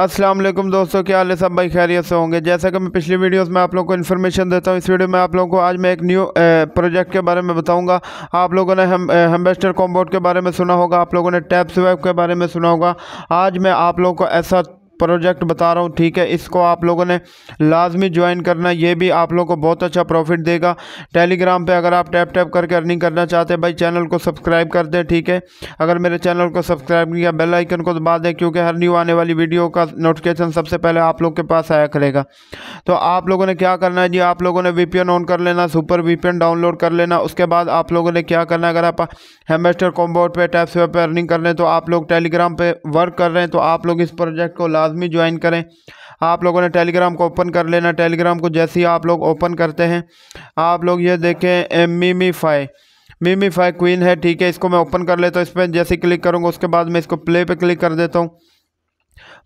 अस्सलाम वालेकुम दोस्तों क्या हाल है सब भाई खैरियत से होंगे जैसा कि मैं पिछली वीडियोस में आप लोगों को इन्फॉर्मेशन देता हूँ इस वीडियो में आप लोगों को आज मैं एक न्यू प्रोजेक्ट के बारे में बताऊंगा आप लोगों ने हम हेम्बेस्टर कॉम्बोर्ड के बारे में सुना होगा आप लोगों ने टैप्स वेब के बारे में सुना होगा आज मैं आप लोगों को ऐसा प्रोजेक्ट बता रहा हूँ ठीक है इसको आप लोगों ने लाजमी ज्वाइन करना ये भी आप लोगों को बहुत अच्छा प्रॉफिट देगा टेलीग्राम पे अगर आप टैप टैप करके अर्निंग करना चाहते हैं भाई चैनल को सब्सक्राइब कर दें ठीक है अगर मेरे चैनल को सब्सक्राइब किया बेल आइकन को दबा दें क्योंकि हर न्यू आने वाली वीडियो का नोटिफिकेशन सबसे पहले आप लोग के पास आया करेगा तो आप लोगों ने क्या करना है जी आप लोगों ने वी ऑन कर लेना सुपर वी डाउनलोड कर लेना उसके बाद आप लोगों ने क्या करना है अगर आप हेमेस्टर कॉम्बोर्ड पर टैप पर अर्निंग कर रहे हैं तो आप लोग टेलीग्राम पर वर्क कर रहे हैं तो आप लोग इस प्रोजेक्ट को लाज लाजमी ज्वाइन करें आप लोगों ने टेलीग्राम को ओपन कर लेना टेलीग्राम को जैसे ही आप लोग ओपन करते हैं आप लोग ये देखें मीमीफाई मीमीफाई क्वीन है ठीक है इसको मैं ओपन कर लेता हूँ इस पर जैसे क्लिक करूँगा उसके बाद मैं इसको प्ले पर क्लिक कर देता हूँ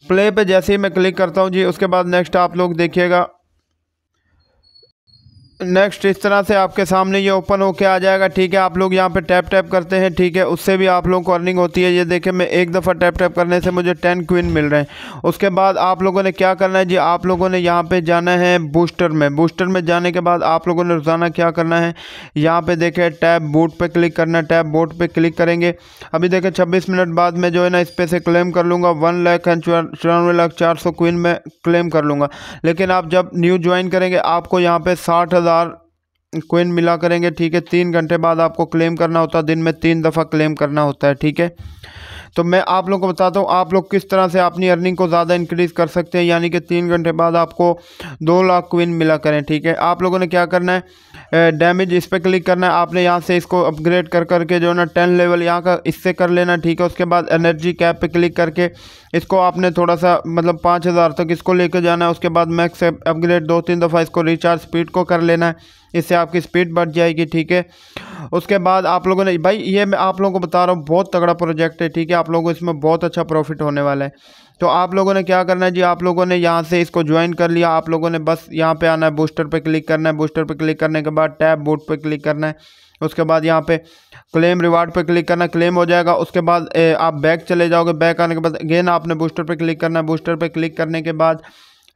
प्ले पे जैसे ही मैं क्लिक करता हूँ जी उसके बाद नेक्स्ट आप लोग देखिएगा नेक्स्ट इस तरह से आपके सामने ये ओपन होके आ जाएगा ठीक है आप लोग यहाँ पे टैप टैप करते हैं ठीक है उससे भी आप लोगों को अर्निंग होती है ये देखें मैं एक दफ़ा टैप टैप करने से मुझे टेन क्वीन मिल रहे हैं उसके बाद आप लोगों ने क्या करना है जी आप लोगों ने यहाँ पे जाना है बूस्टर में बूस्टर में जाने के बाद आप लोगों ने रोज़ाना क्या करना है यहाँ पर देखे टैप बोट पर क्लिक करना है टैब बोट पर क्लिक करेंगे अभी देखें छब्बीस मिनट बाद में जो है ना इस पर से क्लेम कर लूँगा वन लाख चौरानवे लाख चार सौ क्वीन में क्लेम कर लूँगा लेकिन आप जब न्यू ज्वाइन करेंगे आपको यहाँ पर साठ हज़ार क्विन मिला करेंगे ठीक है तीन घंटे बाद आपको क्लेम करना होता है दिन में तीन दफ़ा क्लेम करना होता है ठीक है तो मैं आप लोगों को बताता हूँ आप लोग किस तरह से अपनी अर्निंग को ज़्यादा इंक्रीज़ कर सकते हैं यानी कि तीन घंटे बाद आपको दो लाख क्विन मिला करें ठीक है आप लोगों ने क्या करना है डैमेज इस पर क्लिक करना है आपने यहाँ से इसको अपग्रेड कर करके जो है ना टेन लेवल यहाँ का इससे कर लेना ठीक है उसके बाद एनर्जी कैप पे क्लिक करके इसको आपने थोड़ा सा मतलब पाँच हज़ार तक इसको लेकर जाना है उसके बाद मैक्स अपग्रेड दो तीन दफ़ा इसको रिचार्ज स्पीड को कर लेना है इससे आपकी स्पीड बढ़ जाएगी ठीक है उसके बाद आप लोगों ने भाई ये मैं आप लोगों को बता रहा हूँ बहुत तगड़ा प्रोजेक्ट है ठीक है आप लोगों को इसमें बहुत अच्छा प्रॉफिट होने वाला है तो आप लोगों ने क्या करना है जी आप लोगों ने यहाँ से इसको ज्वाइन कर लिया आप लोगों ने बस यहाँ पे आना है बूस्टर पे क्लिक करना है बूस्टर पे क्लिक करने के बाद टैब बूट पे क्लिक करना है उसके बाद यहाँ पे क्लेम रिवार्ड पे क्लिक करना क्लेम हो जाएगा उसके बाद ए, आप बैक चले जाओगे बैक आने के बाद अगेन आपने बूस्टर पर क्लिक करना है बूस्टर पर क्लिक करने के बाद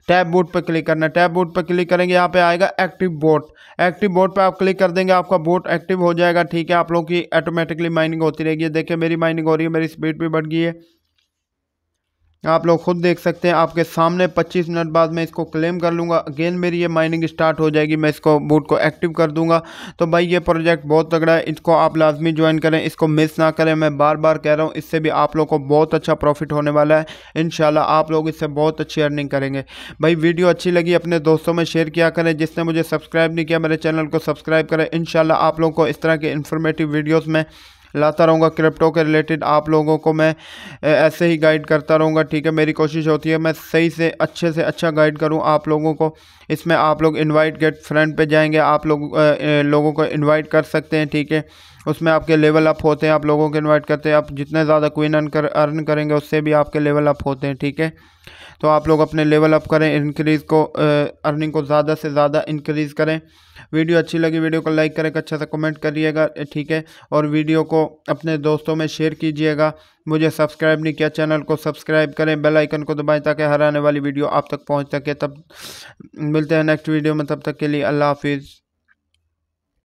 टैब बोर्ड पर क्लिक करना है टैब बोर्ड पर क्लिक करेंगे यहाँ पे आएगा एक्टिव बोट एक्टिव बोट पर आप क्लिक कर देंगे आपका बोट एक्टिव हो जाएगा ठीक है आप लोगों की ऑटोमेटिकली माइनिंग होती रहेगी देखिए मेरी माइनिंग हो रही है मेरी स्पीड भी बढ़ गई है आप लोग खुद देख सकते हैं आपके सामने 25 मिनट बाद मैं इसको क्लेम कर लूँगा अगेन मेरी ये माइनिंग स्टार्ट हो जाएगी मैं इसको बूट को एक्टिव कर दूंगा तो भाई ये प्रोजेक्ट बहुत तगड़ा है इसको आप लाजमी ज्वाइन करें इसको मिस ना करें मैं बार बार कह रहा हूँ इससे भी आप लोग को बहुत अच्छा प्रॉफिट होने वाला है इन आप लोग इससे बहुत अच्छी अर्निंग करेंगे भाई वीडियो अच्छी लगी अपने दोस्तों में शेयर किया करें जिसने मुझे सब्सक्राइब नहीं किया मेरे चैनल को सब्सक्राइब करें इन आप लोग को इस तरह के इन्फॉर्मेटिव वीडियोज़ में लाता रहूँगा क्रिप्टो के रिलेटेड आप लोगों को मैं ऐसे ही गाइड करता रहूँगा ठीक है मेरी कोशिश होती है मैं सही से अच्छे से अच्छा गाइड करूँ आप लोगों को इसमें आप लोग इन्वाइट गेट फ्रेंड पे जाएंगे आप लोग लोगों को इन्वाइट कर सकते हैं ठीक है उसमें आपके लेवल अप होते हैं आप लोगों को इन्वाइट करते हैं आप जितने ज़्यादा क्वीन अर्न कर अर्न करेंगे उससे भी आपके लेवल अप होते हैं ठीक है तो आप लोग अपने लेवल अप करें इंक्रीज़ को अर्निंग को ज़्यादा से ज़्यादा इंक्रीज़ करें वीडियो अच्छी लगी वीडियो को लाइक करें अच्छा सा कमेंट करिएगा ठीक है और वीडियो को अपने दोस्तों में शेयर कीजिएगा मुझे सब्सक्राइब नहीं किया चैनल को सब्सक्राइब करें बेल आइकन को दबाएं ताकि हर आने वाली वीडियो आप तक पहुंच सके तब मिलते हैं नेक्स्ट वीडियो में तब तक के लिए अल्लाह हाफिज़